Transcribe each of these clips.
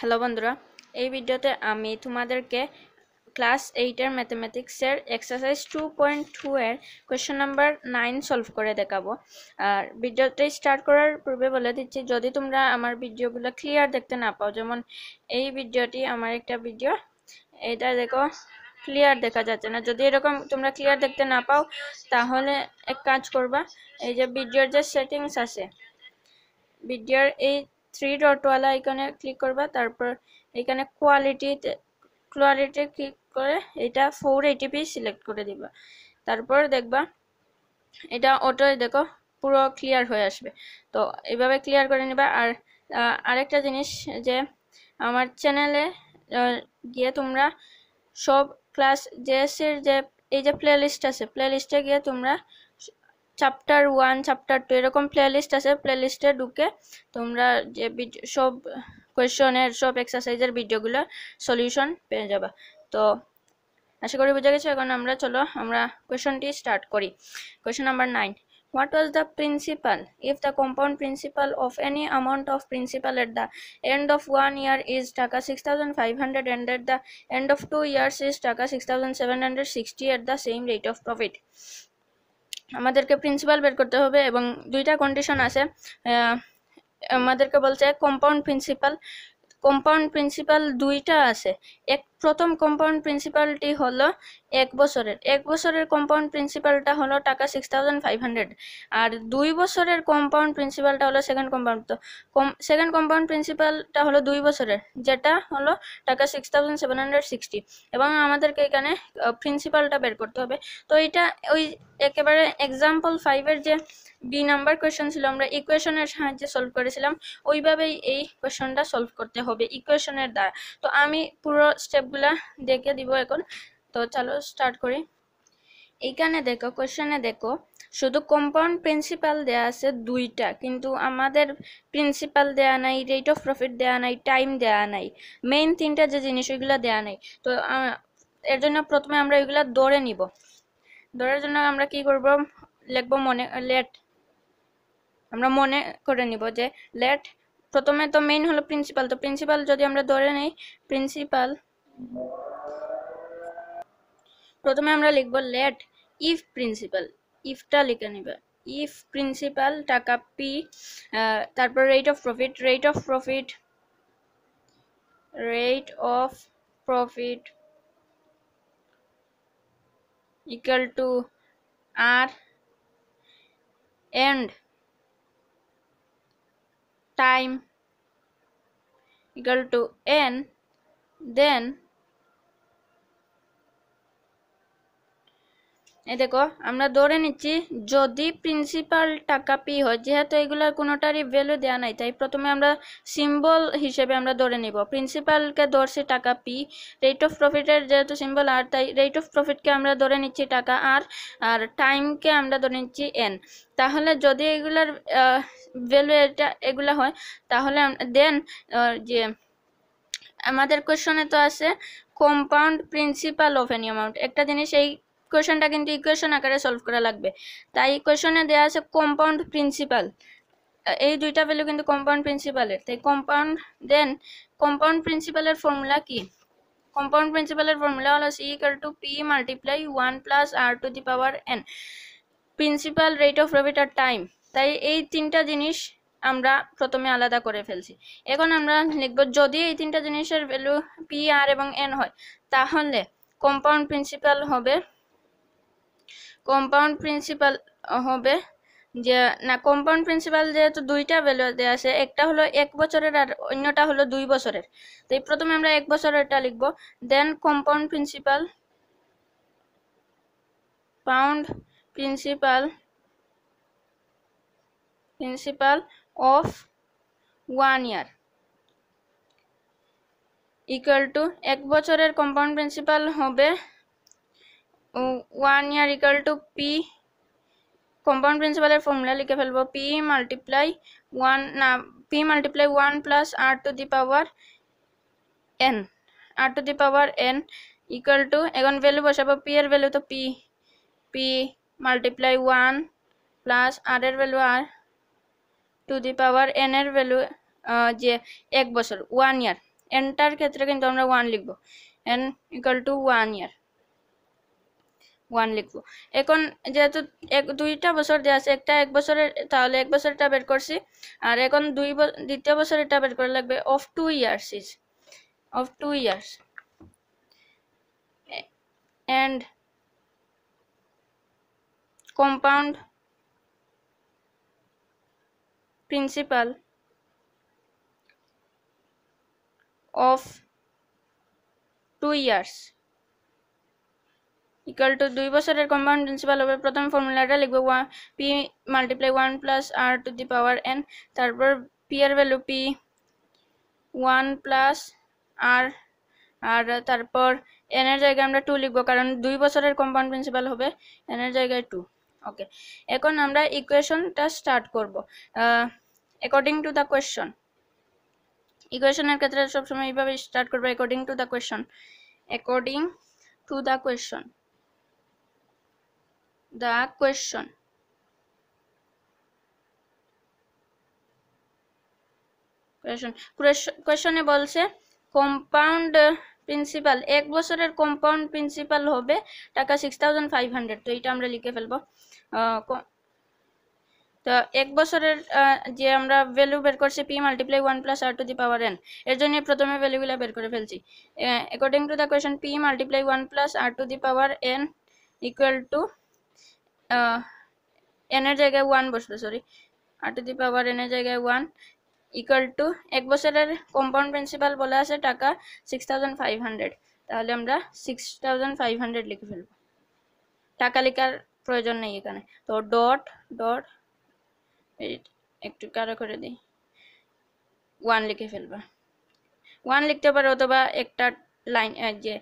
Hello বন্ধুরা এই ভিডিওতে আমি তোমাদেরকে ক্লাস এইটের ম্যাথমেটিক্সের এক্সারসাইজ টু পয়েন্ট টু এর কোয়েশ্চেন নাম্বার নাইন সলভ করে দেখাবো আর ভিডিওটা স্টার্ট করার পূর্বে বলে দিচ্ছি যদি তোমরা আমার ভিডিওগুলো ক্লিয়ার দেখতে না পাও যেমন এই ভিডিওটি আমার একটা ভিডিও এটা দেখো ক্লিয়ার দেখা যাচ্ছে না যদি এরকম তোমরা ক্লিয়ার দেখতে না পাও তাহলে এক কাজ করবা এই যে ভিডিওর যে সেটিংস আছে ভিডিওর এই থ্রি ডটওয়ালা এখানে ক্লিক করবা তারপর এখানে কোয়ালিটি কোয়ালিটি ক্লিক করে এটা ফোর এইটিপি সিলেক্ট করে দিবা তারপর দেখবা এটা অটো দেখো পুরো ক্লিয়ার হয়ে আসবে তো এভাবে ক্লিয়ার করে নেবা আর আরেকটা জিনিস যে আমার চ্যানেলে গিয়ে তোমরা সব ক্লাস জেএসের যে এই যে প্লে লিস্ট আছে প্লে লিস্টে গিয়ে তোমরা চ্যাপ্টার ওয়ান চ্যাপ্টার টু এরকম প্লে লিস্ট আছে প্লে লিস্টে ঢুকে তোমরা যে সব কোয়েশনের সব এক্সারসাইজের ভিডিওগুলো সলিউশন পেয়ে যাবে তো আশা করি বুঝে গেছে এখন আমরা চলো আমরা কোয়েশনটি স্টার্ট করি question number nine what was the principal if the compound principal of any amount of principal at the end of one year is টাকা six thousand five hundred and at the end of two years is টাকা six thousand seven hundred sixty at the same rate of profit আমাদেরকে principal বের করতে হবে এবং দুইটা condition আছে আমাদেরকে বলছে কম্পাউন্ড প্রিন্সিপাল কম্পাউন্ড প্রিন্সিপাল দুইটা আছে এক প্রথম কম্পাউন্ড প্রিন্সিপালটি হলো এক বছরের এক বছরের কম্পাউন্ড প্রিন্সিপালটা হলো টাকা সিক্স থাউজেন্ড ফাইভ হান্ড্রেড আর দুই বছরের কম্পাউন্ড প্রিন্সিপালটা হলো সেকেন্ড কম্পাউন্ড তো সেকেন্ড কম্পাউন্ড প্রিন্সিপালটা হলো দুই বছরের যেটা হলো টাকা six thousand seven hundred sixty এবং আমাদেরকে এখানে প্রিন্সিপালটা বের করতে হবে তো এটা ওই একেবারে এক্সাম্পল ফাইভের যে বি নাম্বার কোয়েশন ছিল আমরা ইকুয়েশনের সাহায্যে সলভ করেছিলাম ওইভাবেই এই কোয়েশনটা সলভ করতে হবে ইকুয়েশনের দ্বারা তো আমি পুরো স্টেপগুলা দেখে দিব এখন তো চলো স্টার্ট করি এইখানে দেখো কোয়েশনে দেখো শুধু কম্পাউন্ড প্রিন্সিপাল দেয়া আছে দুইটা কিন্তু আমাদের প্রিন্সিপাল দেয়া নাই রেট অফ প্রফিট দেয়া নাই টাইম দেয়া নাই মেইন তিনটা যে জিনিস ওইগুলো দেয়া নাই তো এর জন্য প্রথমে আমরা ওইগুলো দৌড়ে নিব দৌড়ের জন্য আমরা কি করব লিখব মনে লেট আমরা মনে করে নিব যে লেট প্রথমে তো মেইন হলো প্রিন্সিপাল তো প্রিন্সিপাল যদি আমরা ধরে নেই প্রিন্সিপাল প্রথমে আমরা লিখব লেট ইফ প্রিন্সিপাল ইফটা লিখে নিবে ইফ প্রিন্সিপাল টাকা পি তারপর rate of profit rate of profit rate of profit equal to R and time equal to n then এ দেখো আমরা ধরে নিচ্ছি যদি প্রিন্সিপাল টাকা পি হয় যেহেতু এগুলার কোনোটারই ভ্যালু দেওয়া নাই তাই প্রথমে আমরা সিম্বল হিসেবে আমরা ধরে নিব প্রিন্সিপালকে ধরছি টাকা পি রেট অফ প্রফিটের যেহেতু সিম্বল আর তাই রেট অফ প্রফিটকে আমরা ধরে নিচ্ছি টাকা আর আর টাইমকে আমরা ধরে নিচ্ছি এন তাহলে যদি এগুলার ভ্যালু এটা এগুলা হয় তাহলে দেন যে আমাদের কোয়েশনে তো আছে compound principal of an amount একটা জিনিস এই কোয়েশনটা কিন্তু ইকুয়েশন আকারে সলভ করা লাগবে তাই ইকুয়েশনে দেওয়া আছে কম্পাউন্ড প্রিন্সিপাল এই দুইটা ভ্যালু কিন্তু কম্পাউন্ড প্রিন্সিপালের তাই কম্পাউন্ড দেন কম্পাউন্ড প্রিন্সিপালের ফর্মুলা কি কম্পাউন্ড প্রিন্সিপালের ফর্মুলা হলো C equal to P multiply one plus R to the power N principal rate of রেভিট আর টাইম তাই এই তিনটা জিনিস আমরা প্রথমে আলাদা করে ফেলছি এখন আমরা লিখব যদি এই তিনটা জিনিসের ভ্যালু পি আর এবং এন হয় তাহলে কম্পাউন্ড প্রিন্সিপাল হবে কম্পাউন্ড প্রিন্সিপাল হবে যে না কম্পাউন্ড প্রিন্সিপাল যেহেতু দুইটা ভ্যালুতে আছে একটা হলো এক বছরের আর অন্যটা হলো দুই বছরের তো প্রথমে আমরা এক বছরেরটা লিখব then compound principal pound principal principal of one year equal to এক বছরের কম্পাউন্ড প্রিন্সিপাল হবে one year equal to P compound প্রিন্সিপালের ফর্মুলা লিখে ফেলবো পি মাল্টিপ্লাই ওয়ান না P multiply one plus R to the power N R to the power N equal to এখন value বসাবো P এর ভ্যালু তো P P multiply one plus R এর value R to the power N এর value যে এক বছর one year এনটার ক্ষেত্রে কিন্তু আমরা ওয়ান লিখবো N equal to one year one লিখবো এখন যেহেতু এক দুইটা বছর দেওয়া আছে একটা এক বছরের তাহলে এক বছরটা বের করছি আর এখন দুই দ্বিতীয় বছরেরটা বের করা লাগবে of two years is of two years and compound principal of two years equal to দুই বছরের কম্পাউন্ড প্রিন্সিপাল হবে প্রথম ফর্মুলাটা লিখবো one P multiply one plus R to the power N তারপর পি এর value P one plus R R তারপর N এর জায়গায় আমরা টু লিখবো কারণ দুই বছরের কম্পাউন্ড প্রিন্সিপাল হবে এন এর জায়গায় টু ওকে এখন আমরা ইকুয়েশনটা স্টার্ট করবো অ্যাকর্ডিং টু দ্য কোয়েশন ইকুয়েশনের ক্ষেত্রে সবসময় এইভাবে স্টার্ট করবো according to the question according to the question the question. Question কোয়েশনে বলছে কম্পাউন্ড প্রিন্সিপাল এক বছরের কম্পাউন্ড প্রিন্সিপাল হবে টাকা সিক্স তো এটা আমরা লিখে ফেলবো তো এক বছরের যে আমরা ভ্যালু বের করছি P multiply one plus R to the power N এর জন্য প্রথমে ভ্যালুগুলো বের করে ফেলছি according to the question P multiply one plus R to the power N equal to এনের জায়গায় ওয়ান বসলো সরি আর টু দি পাওয়ার এনের জায়গায় ওয়ান ইকুয়াল টু এক বছরের কম্পাউন্ড প্রিন্সিপাল বলে আছে টাকা সিক্স থাউজেন্ড ফাইভ হান্ড্রেড তাহলে আমরা সিক্স থাউজেন্ড ফাইভ হান্ড্রেড লিখে ফেলব টাকা লেখার প্রয়োজন নেই এখানে তো ডট ডট একটু কারো করে দিই ওয়ান লিখে ফেলবা ওয়ান লিখতে পারো অথবা একটা লাইন যে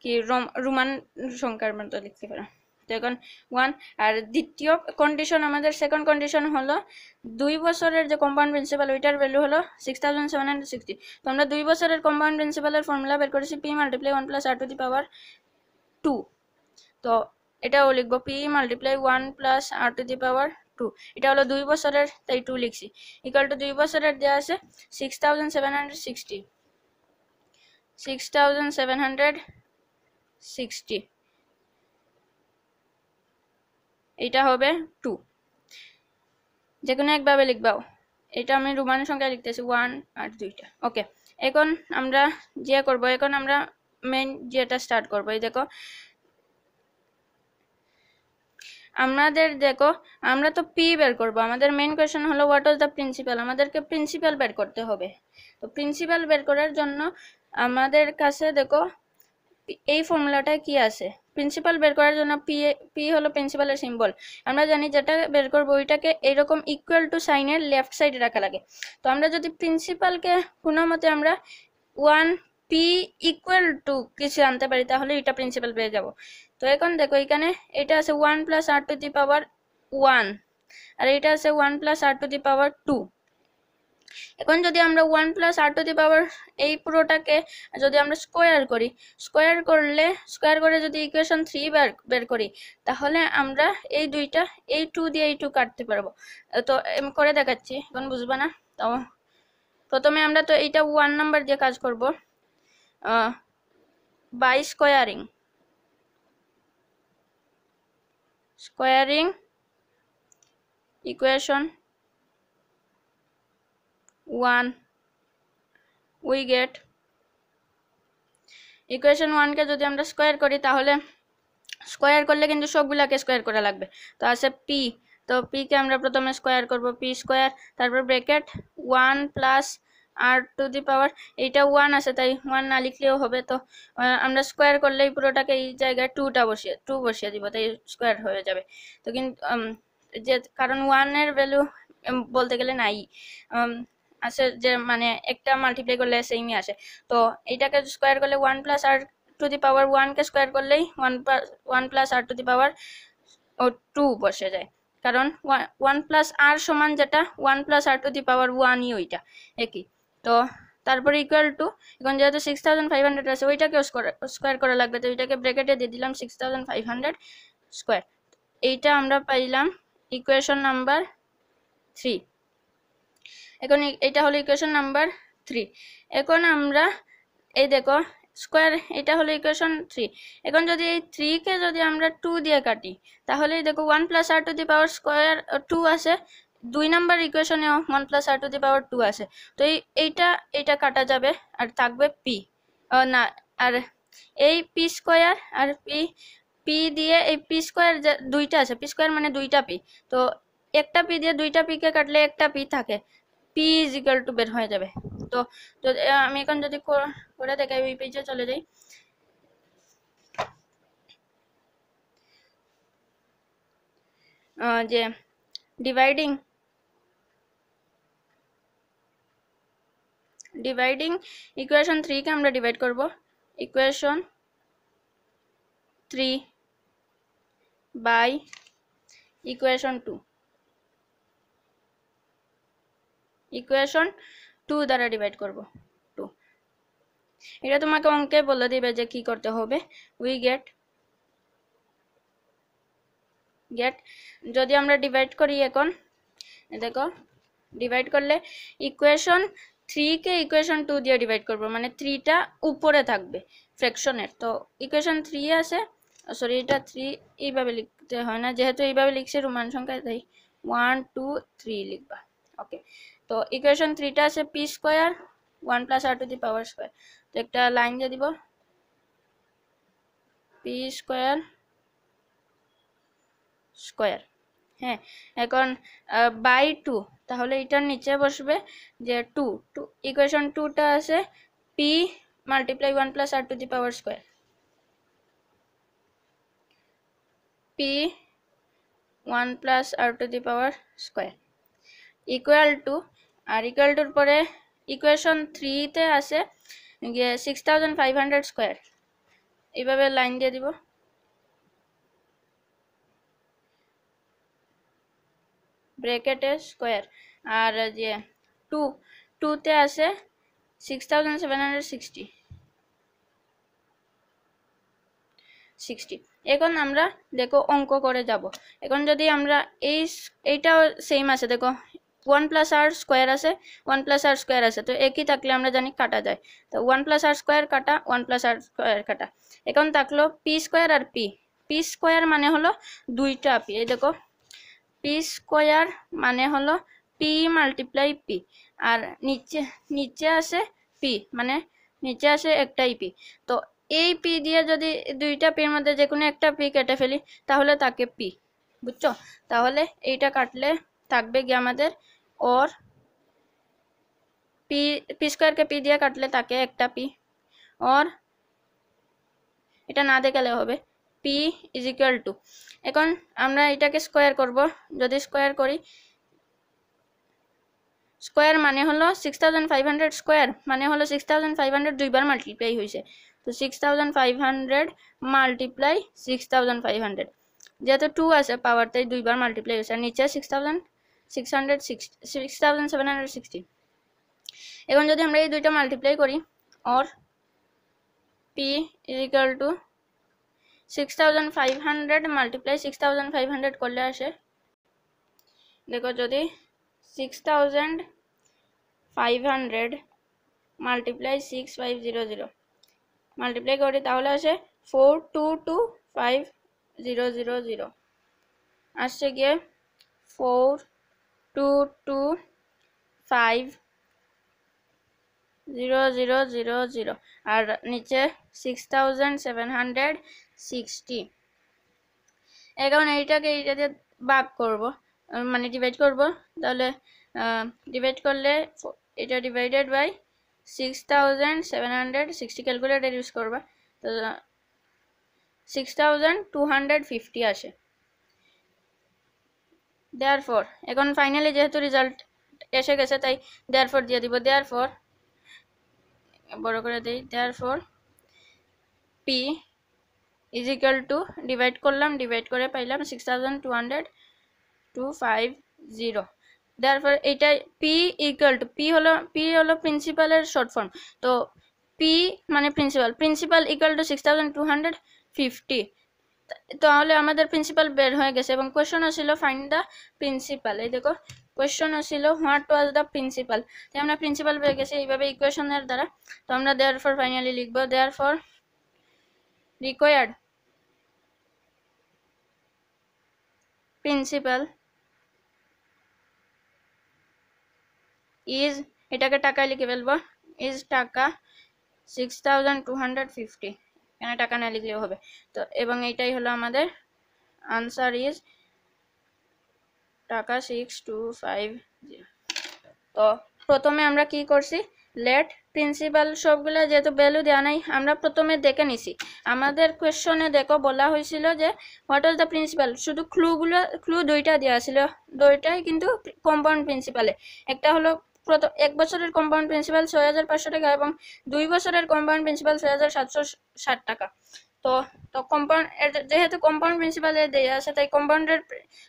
কি রোমান সংখ্যার মতো লিখতে পারো দেখুন ওয়ান আর দ্বিতীয় কন্ডিশন আমাদের সেকেন্ড কন্ডিশন হলো দুই বছরের যে কম্পাউন্ড প্রিন্সিপাল ওইটার ভ্যালু হলো six thousand seven hundred sixty তো আমরা দুই বছরের কম্পাউন্ড প্রিন্সিপালের ফর্মুলা বের করেছি P multiply one plus R to the power two তো এটাও লিখবো P multiply one plus R to the power two এটা হলো দুই বছরের তাই টু লিখছি ইকাল টু দুই বছরের দেওয়া আছে six thousand seven hundred sixty six thousand seven hundred sixty এটা হবে টু যে কোনো একভাবে লিখবাও এটা আমি রুমান সংখ্যা লিখতেছি ওয়ান আর দুইটা ওকে এখন আমরা যে করব এখন আমরা মেন যেটা স্টার্ট করবো এই দেখো আমাদের দেখো আমরা তো পি বের করবো আমাদের মেন কোয়েশন হলো হোয়াট ওয়াজ দ্য প্রিন্সিপাল আমাদেরকে প্রিন্সিপাল বের করতে হবে তো প্রিন্সিপাল বের করার জন্য আমাদের কাছে দেখো এই ফর্মুলাটা কি আছে প্রিন্সিপাল বের করার জন্য পি পি হলো প্রিন্সিপালের সিম্বল আমরা জানি যেটা বের করবো ওইটাকে এরকম ইকুয়াল টু সাইনের লেফট সাইডে রাখা লাগে তো আমরা যদি প্রিন্সিপালকে কোনো মতে আমরা ওয়ান পি ইকুয়াল টু কিছু আনতে পারি তাহলে এটা প্রিন্সিপাল পেয়ে যাব তো এখন দেখো এখানে এটা আছে one plus R to the power one আর এটা আছে one plus R to the power two এখন যদি আমরা one plus R to the power এই পুরোটাকে যদি আমরা স্কোয়ার করি স্কোয়ার করলে স্কোয়ার করে যদি ইকুয়েশন থ্রি বের বের করি তাহলে আমরা এই দুইটা এই টু দিয়ে এই টু কাটতে পারবো তো করে দেখাচ্ছি এখন বুঝবা না তো প্রথমে আমরা তো এইটা ওয়ান নাম্বার দিয়ে কাজ করব by squaring squaring equation one we get equation ওয়ানকে যদি আমরা স্কোয়ার করি তাহলে স্কোয়ার করলে কিন্তু সবগুলাকে স্কোয়ার করা লাগবে তো আছে পি তো পিকে আমরা প্রথমে স্কোয়ার করবো পি স্কোয়ার তারপর bracket one plus R to the power এইটা ওয়ান আছে তাই ওয়ান না লিখলেও হবে তো আমরা স্কোয়ার করলেই পুরোটাকে এই জায়গায় টুটা বসিয়ে টু বসিয়ে দিব তাই স্কোয়ার হয়ে যাবে তো কিন্তু যে কারণ ওয়ানের ভ্যালু বলতে গেলে নাই আছে যে মানে একটা মাল্টিপ্লাই করলে সেমই আসে তো এটাকে স্কোয়ার করলে one plus R to the power ওয়ানকে স্কোয়ার করলেই one plus one plus R to the power ও টু বসে যায় কারণ ওয়ান প্লাস আর সমান যেটা one plus R to the power ওয়ানই ওইটা একই তো তারপরে ইকুয়াল টু এখন যেহেতু সিক্স থাউজেন্ড ফাইভ হান্ড্রেড আছে ওইটাকেও স্কোয়ার করা লাগবে তো ওইটাকে ব্রেকেটে দিয়ে দিলাম six thousand five hundred square এইটা আমরা পাইলাম ইকুয়েশন নাম্বার থ্রি এখন এটা হলো ইকুয়েশন নাম্বার থ্রি এখন আমরা এই দেখো স্কোয়ার এটা হলো ইকুয়েশন থ্রি এখন যদি এই থ্রিকে যদি আমরা টু দিয়ে কাটি তাহলে দেখো one plus R to the power square two আছে দুই নাম্বার ইকুয়েশনেও one plus R to the power two আছে তো এই এইটা এইটা কাটা যাবে আর থাকবে পি না আর এই পি স্কোয়ার আর পি পি দিয়ে এই পি স্কোয়ার দুইটা আছে পি স্কোয়ার মানে দুইটা পি তো একটা পি দিয়ে দুইটা পিকে কাটলে একটা পি থাকে পি ইজ ইকাল টু বের হয়ে যাবে তো আমি এখন যদি করে দেখাই ওই পেজে চলে যাই যে ডিভাইডিং ডিভাইডিং ইকুয়েশন থ্রিকে আমরা ডিভাইড করব equation three by equation two equation two দ্বারা ডিভাইড করব টু এটা তোমাকে অঙ্কে বলে দিবে যে কি করতে হবে উই গেট গেট যদি আমরা ডিভাইড করি এখন দেখো ডিভাইড করলে ইকুয়েশন থ্রিকে ইকুয়েশন টু দিয়ে ডিভাইড করবো মানে থ্রিটা উপরে থাকবে ফ্র্যাকশনের তো ইকুয়েশন থ্রি আছে সরি এটা থ্রি এইভাবে লিখতে হয় না যেহেতু এইভাবে লিখছে রোমান সংখ্যা তাই ওয়ান টু থ্রি লিখবা ওকে তো ইকুয়েশন থ্রিটা আছে P square one plus R to the power square তো একটা লাইন দিয়ে দিব পি স্কোয়ার স্কোয়ার হ্যাঁ এখন বাই টু তাহলে এটার নিচে বসবে যে টু টু ইকুয়েশন টুটা আছে P multiply one plus R to the power square P one plus R to the power square equal to আর ইকুয়াল টুর পরে ইকুয়েশন থ্রিতে আসে গিয়ে six thousand five hundred square এইভাবে লাইন দিয়ে দিব ব্রেকেটে স্কোয়ার আর যে টু টুতে আসে six thousand seven hundred sixty sixty এখন আমরা দেখো অঙ্ক করে যাব এখন যদি আমরা এই এইটাও সেম আছে দেখো ওয়ান প্লাস আর স্কোয়ার আছে ওয়ান প্লাস আর স্কোয়ার আছে তো একই থাকলে আমরা জানি কাটা যায় তো ওয়ান প্লাস আর স্কোয়ার কাটা ওয়ান প্লাস আর স্কোয়ার কাটা এখন থাকলো পি স্কোয়ার আর পি পি স্কোয়ার মানে হলো দুইটা পি এই দেখো পি স্কোয়ার মানে হলো পি মাল্টিপ্লাই পি আর নিচে নিচে আসে পি মানে নিচে আসে একটাই পি তো এই পি দিয়ে যদি দুইটা পির মধ্যে যে কোনো একটা পি কেটে ফেলি তাহলে তাকে পি বুঝছো তাহলে এইটা কাটলে থাকবে গিয়ে আমাদের और পি পি স্কোয়ারকে পি দিয়ে কাটলে তাকে একটা পি অর এটা না দেখালে হবে পি ইজ ইকুয়াল টু এখন আমরা এটাকে স্কোয়ার করব যদি স্কোয়ার করি স্কোয়ার মানে হলো six thousand five hundred square মানে হলো সিক্স থাউজেন্ড ফাইভ হান্ড্রেড দুইবার মাল্টিপ্লাই হয়েছে তো six thousand five hundred multiply six thousand five hundred যেহেতু টু আছে পাওয়ারটাই দুইবার মাল্টিপ্লাই হয়েছে আর নিচে six thousand six hundred six six thousand seven hundred sixty এখন যদি আমরা এই দুইটা মাল্টিপ্লাই করি or P is equal to six thousand five hundred multiply six thousand five hundred করলে আসে দেখো যদি six thousand five hundred multiply six five zero zero multiply করি তাহলে আসে four two two five zero zero zero আসছে গিয়ে four two two five zero zero zero zero আর নিচে six thousand seven hundred sixty এখন এইটাকে এইটা করব মানে ডিভাইড করব তাহলে ডিভাইড করলে এটা divided by six thousand seven hundred sixty calculator use করবা তো six thousand two hundred fifty আসে দেয়ার ফর এখন ফাইনালি যেহেতু রেজাল্ট এসে গেছে তাই দেয়ার ফর দিয়ে দিব দেয়ার ফর বড় করে দিই therefore P is equal to divide করলাম ডিভাইড করে পাইলাম six thousand two hundred two five zero therefore এইটাই পি ইকুয়াল টু পি হলো পি হলো প্রিন্সিপালের শর্ট ফর্ম তো পি মানে principal principal equal to six thousand two hundred fifty তাহলে আমাদের প্রিন্সিপাল বের হয়ে গেছে এবং কোয়েশনও ছিল ফাইন্ড দ্য প্রিন্সিপাল এই দেখো কোয়েশনও ছিল হোয়াট ওয়াজ দ্য প্রিন্সিপাল তাই আমরা প্রিন্সিপাল বের গেছি এইভাবে ইকুয়েশনের দ্বারা তো আমরা দেয়ার ফর ফাইনালি লিখবো therefore required principal is এটাকে টাকায় লিখে ফেলবো ইজ টাকা six thousand two hundred fifty এখানে টাকা না লিখলেও হবে তো এবং এইটাই হলো আমাদের আনসার ইজ টাকা সিক্স টু ফাইভ তো প্রথমে আমরা কি করছি লেট প্রিন্সিপাল সবগুলো যেহেতু ভ্যালু দেওয়া নাই আমরা প্রথমে দেখে নিছি আমাদের কোয়েশনে দেখো বলা হয়েছিল যে হোয়াট ইজ দ্য প্রিন্সিপাল শুধু ক্লুগুলো ক্লু দুইটা দেওয়া ছিল দুইটাই কিন্তু কম্পাউন্ড প্রিন্সিপালে একটা হলো এক বছরের কম্পাউন্ড প্রিন্সিপাল ছয় হাজার পাঁচশো টাকা এবং দুই বছরের কম্পাউন্ড প্রিন্সিপাল ছয় হাজার সাতশো ষাট টাকা তো তো কম্পাউন্ড যেহেতু কম্পাউন্ড প্রিন্সিপালে দেয়া আছে তাই কম্পাউন্ডের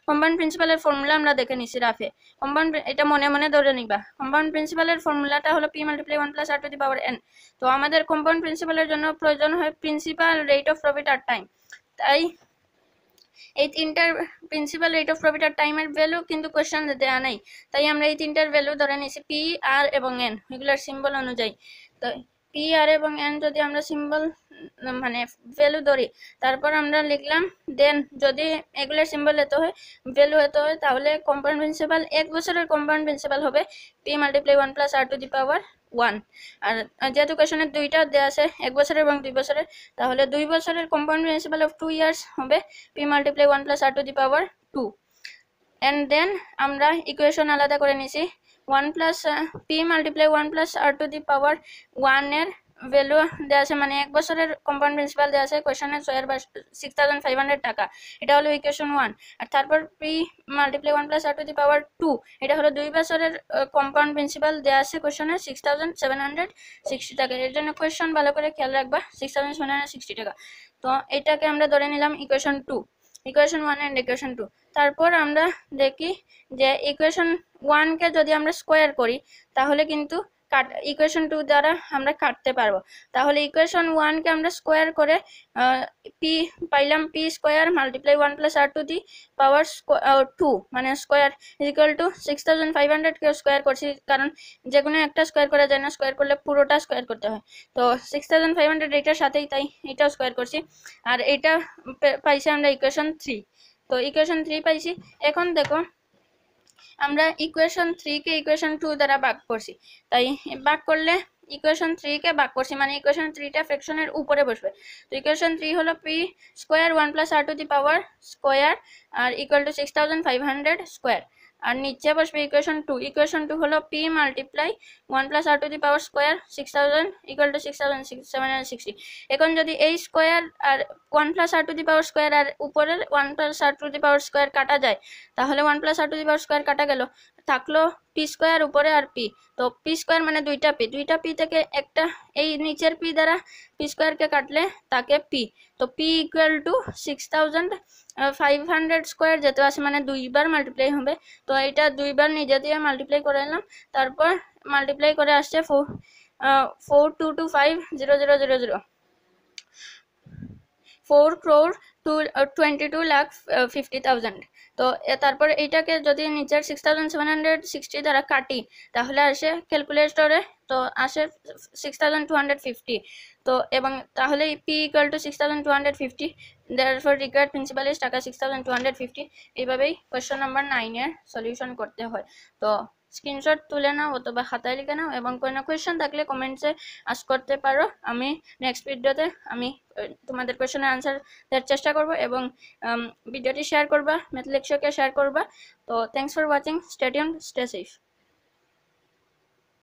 কম্পাউন্ড প্রিন্সিপালের ফর্মুলা আমরা দেখে নিছি রাফে কম্পাউন্ড এটা মনে মনে ধরে নিবা কম্পাউন্ড প্রিন্সিপালের ফর্মুলাটা হলো P multiply one plus R to the power N তো আমাদের কম্পাউন্ড প্রিন্সিপালের জন্য প্রয়োজন হয় প্রিন্সিপাল রেট অফ প্রফিট আর টাইম তাই এই তিনটার প্রিন্সিপাল রেট অফ প্রফিট আর টাইমের ভ্যালু কিন্তু কোয়েশ্চেন দেওয়া নাই তাই আমরা এই তিনটার ভ্যালু ধরে নিয়েছি পি আর এবং এন এগুলোর সিম্বল অনুযায়ী তো পি আর এবং এন যদি আমরা সিম্বল মানে ভ্যালু ধরি তারপর আমরা লিখলাম দেন যদি এগুলোর সিম্বল এত হয় ভ্যালু এত হয় তাহলে কম্পাউন্ড প্রিন্সিপাল এক বছরের কম্পাউন্ড প্রিন্সিপাল হবে P multiply one plus R to the power one আর যেহেতু কোয়েশনের দুইটা দেওয়া আছে এক বছরের এবং দুই বছরের তাহলে দুই বছরের compound principal of two years হবে P multiply one plus R to the power two and then আমরা ইকুয়েশন আলাদা করে নিছি one plus P multiply one plus R to the power ওয়ানের ভ্যালু দেওয়া আছে মানে এক বছরের কম্পাউন্ড প্রিন্সিপাল দেওয়া আছে কোয়েশনে ছয়ের সিক্স থাউজেন্ড ফাইভ হান্ড্রেড টাকা এটা হলো ইকুয়েশন ওয়ান আর তারপর P multiply one plus R to the power two এটা হলো দুই বছরের কম্পাউন্ড প্রিন্সিপাল দেওয়া আছে কোয়েশনে six thousand seven hundred sixty টাকা এর জন্য কোয়েশন ভালো করে খেয়াল রাখবা six thousand seven hundred sixty টাকা তো এটাকে আমরা ধরে নিলাম equation two equation one and equation two তারপর আমরা দেখি যে ইকুয়েশন ওয়ানকে যদি আমরা স্কোয়ার করি তাহলে কিন্তু কাট ইকুয়েশন টু দ্বারা আমরা কাটতে পারবো তাহলে ইকুয়েশন ওয়ানকে আমরা স্কোয়ার করে পি পাইলাম P square multiply one plus R to the power two মানে square is equal to six thousand five হান্ড্রেডকে স্কোয়ার করছি কারণ যে কোনো একটা স্কোয়ার করা যায় না স্কোয়ার করলে পুরোটা স্কোয়ার করতে হয় তো সিক্স থাউজেন্ড ফাইভ হান্ড্রেড এটার সাথেই তাই এটাও স্কোয়ার করছি আর এটা পাইছি আমরা ইকুয়েশন থ্রি তো ইকুয়েশন থ্রি পাইছি এখন দেখো আমরা ইকুয়েশন থ্রিকে ইকুয়েশন টু দ্বারা ভাগ করছি তাই বাক করলে ইকুয়েশন থ্রিকে বাক করছি মানে ইকুয়েশন থ্রিটা এর উপরে বসবে তো ইকুয়েশন থ্রি হলো P square one plus R to the power square আর equal to six thousand five hundred square আর নিচে বসবে ইকুয়েশন টু ইকুয়েশন টু হলো P multiply one plus R to the power square six thousand equal to six thousand six seven hundred sixty এখন যদি এই square আর one plus R to the power square আর উপরের one plus R to the power square কাটা যায় তাহলে one plus R to the power square কাটা গেল থাকলো পি স্কোয়ার উপরে আর পি তো পি স্কোয়ার মানে দুইটা পি দুইটা পি থেকে একটা এই নিচের পি দ্বারা পি স্কোয়ারকে কাটলে তাকে পি তো P equal to six thousand five hundred square যেতে আসে মানে দুইবার মাল্টিপ্লাই হবে তো এটা দুইবার নিজে দিয়ে মাল্টিপ্লাই করে এলাম তারপর মাল্টিপ্লাই করে আসছে four four two two five zero zero zero zero four crore two twenty two lakh fifty thousand তো তারপর এইটাকে যদি নিচের six thousand seven hundred sixty দ্বারা কাটি তাহলে আসে ক্যালকুলেটরে তো আসে six thousand two hundred fifty তো এবং তাহলে P equal to six thousand two hundred fifty therefore required principal is টাকা six thousand two hundred fifty এইভাবেই কোয়েশ্চন নাম্বার নাইনের সলিউশন করতে হয় তো স্ক্রিনশট তুলে নাও অথবা খাতায় লিখে নাও এবং কোনো কোয়েশন থাকলে কমেন্টসে আস করতে পারো আমি নেক্সট ভিডিওতে আমি তোমাদের কোয়েশনের আনসার দেওয়ার চেষ্টা করব এবং ভিডিওটি শেয়ার করবা মেথ শেয়ার করবা তো thanks for watching stadium stay safe